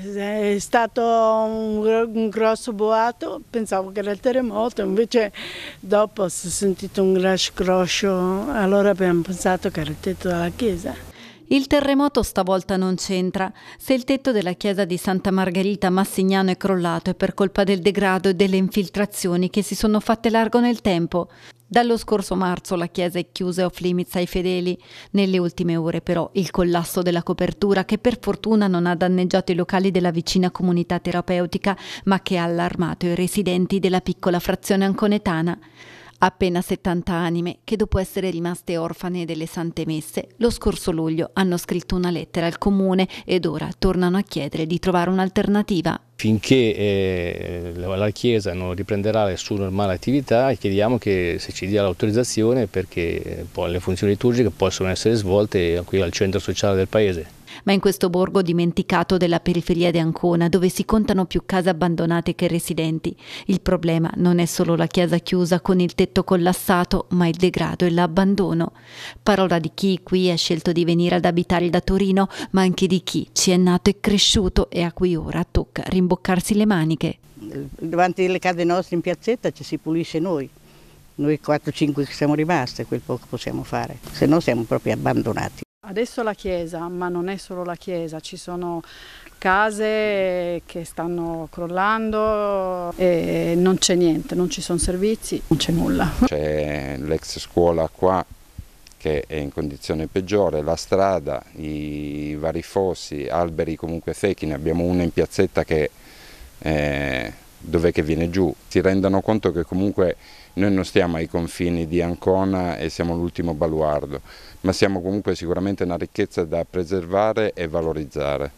è stato un, un, grosso boato, pensavo che era il terremoto, invece dopo si è sentito un crash croscio, allora abbiamo pensato che era il tetto della chiesa. Il terremoto stavolta non c'entra. Se il tetto della chiesa di Santa Margherita a Massignano è crollato è per colpa del degrado e delle infiltrazioni che si sono fatte largo nel tempo. Dallo scorso marzo la chiesa è chiusa off limits ai fedeli. Nelle ultime ore però il collasso della copertura, che per fortuna non ha danneggiato i locali della vicina comunità terapeutica, ma che ha allarmato i residenti della piccola frazione anconetana. Appena 70 anime che dopo essere rimaste orfane delle sante messe, lo scorso luglio hanno scritto una lettera al comune ed ora tornano a chiedere di trovare un'alternativa. Finché eh, la Chiesa non riprenderà le sue normali attività chiediamo che se ci dia l'autorizzazione perché eh, poi le funzioni liturgiche possono essere svolte qui al centro sociale del paese ma in questo borgo dimenticato della periferia di Ancona, dove si contano più case abbandonate che residenti, il problema non è solo la chiesa chiusa con il tetto collassato, ma il degrado e l'abbandono. Parola di chi qui ha scelto di venire ad abitare da Torino, ma anche di chi ci è nato e cresciuto e a cui ora tocca rimboccarsi le maniche. Davanti alle case nostre in piazzetta ci si pulisce noi, noi 4-5 che siamo rimaste, quel poco possiamo fare, se no siamo proprio abbandonati. Adesso la chiesa, ma non è solo la chiesa, ci sono case che stanno crollando e non c'è niente, non ci sono servizi, non c'è nulla. C'è l'ex scuola qua che è in condizione peggiore, la strada, i vari fossi, alberi comunque secchi, ne abbiamo uno in piazzetta che eh, dov'è che viene giù, si rendano conto che comunque noi non stiamo ai confini di Ancona e siamo l'ultimo baluardo, ma siamo comunque sicuramente una ricchezza da preservare e valorizzare.